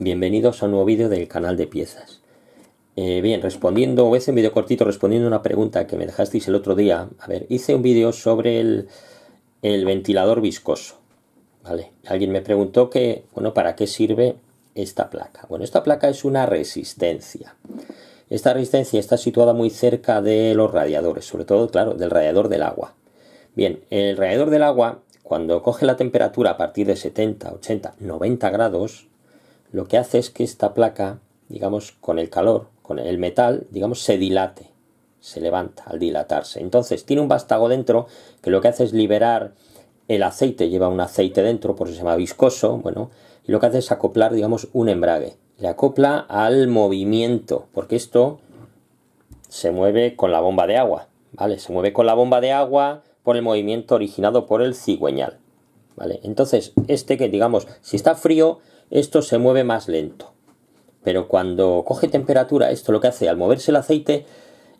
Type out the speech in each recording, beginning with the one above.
Bienvenidos a un nuevo vídeo del canal de piezas. Eh, bien, respondiendo, es un vídeo cortito respondiendo a una pregunta que me dejasteis el otro día. A ver, hice un vídeo sobre el, ventilador viscoso. Vale, alguien me preguntó que, bueno, ¿para qué sirve esta placa? Bueno, esta placa es una resistencia. Esta resistencia está situada muy cerca de los radiadores, sobre todo, claro, del radiador del agua. Bien, el radiador del agua, cuando coge la temperatura a partir de 70, 80, 90 grados, lo que hace es que esta placa, digamos, con el calor, con el metal, digamos, se dilate, se levanta al dilatarse. Entonces tiene un vástago dentro que lo que hace es liberar el aceite, lleva un aceite dentro, por eso se llama viscoso, bueno, y lo que hace es acoplar, digamos, un embrague. Le acopla al movimiento, porque esto se mueve con la bomba de agua, ¿vale? Se mueve con la bomba de agua por el movimiento originado por el cigüeñal, ¿vale? Entonces, este que digamos, si está frío, esto se mueve más lento. Pero cuando coge temperatura, esto lo que hace al moverse el aceite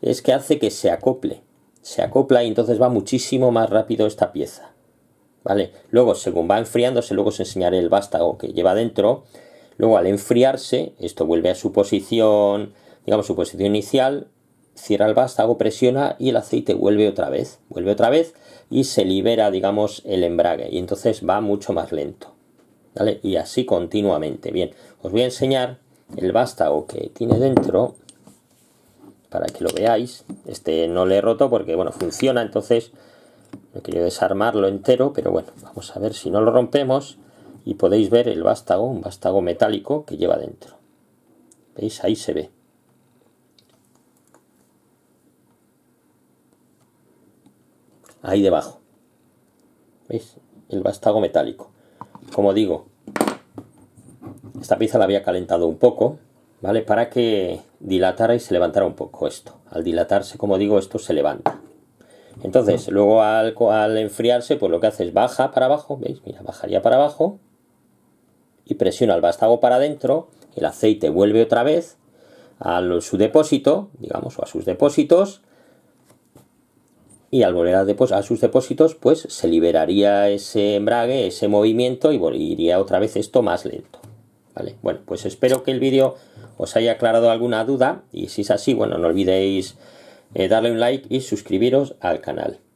es que hace que se acople. Se acopla y entonces va muchísimo más rápido esta pieza. ¿Vale? Luego, según va enfriándose, luego os enseñaré el vástago que lleva dentro. Luego, al enfriarse, esto vuelve a su posición, digamos, su posición inicial, cierra el vástago, presiona y el aceite vuelve otra vez, vuelve otra vez y se libera, digamos, el embrague y entonces va mucho más lento. Y así continuamente. Bien, os voy a enseñar el vástago que tiene dentro para que lo veáis. Este no le he roto porque, bueno, funciona, entonces no querido desarmarlo entero, pero bueno, vamos a ver si no lo rompemos y podéis ver el vástago, un vástago metálico que lleva dentro. ¿Veis? Ahí se ve. Ahí debajo. ¿Veis? El vástago metálico como digo, esta pieza la había calentado un poco, ¿vale? Para que dilatara y se levantara un poco esto. Al dilatarse, como digo, esto se levanta. Entonces, luego al, al enfriarse, pues lo que hace es baja para abajo, ¿veis? Mira, bajaría para abajo y presiona el vástago para adentro, el aceite vuelve otra vez a su depósito, digamos, o a sus depósitos, y al volver a, sus depósitos pues se liberaría ese embrague, ese movimiento y iría otra vez esto más lento. ¿Vale? Bueno, pues espero que el vídeo os haya aclarado alguna duda y si es así, bueno, no olvidéis eh, darle un like y suscribiros al canal.